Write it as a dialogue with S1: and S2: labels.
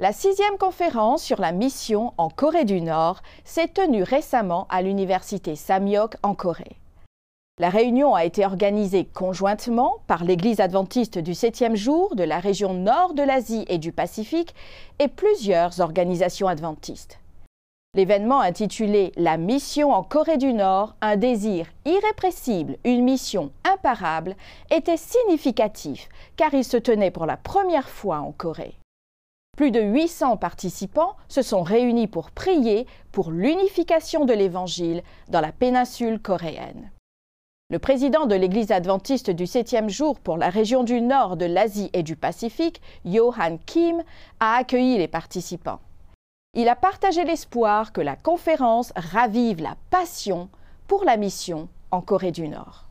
S1: La sixième conférence sur la mission en Corée du Nord s'est tenue récemment à l'université Samyok en Corée. La réunion a été organisée conjointement par l'Église adventiste du 7 jour de la région nord de l'Asie et du Pacifique et plusieurs organisations adventistes. L'événement intitulé La mission en Corée du Nord, un désir irrépressible, une mission imparable, était significatif car il se tenait pour la première fois en Corée. Plus de 800 participants se sont réunis pour prier pour l'unification de l'Évangile dans la péninsule coréenne. Le président de l'Église adventiste du Septième jour pour la région du nord de l'Asie et du Pacifique, Johan Kim, a accueilli les participants. Il a partagé l'espoir que la conférence ravive la passion pour la mission en Corée du Nord.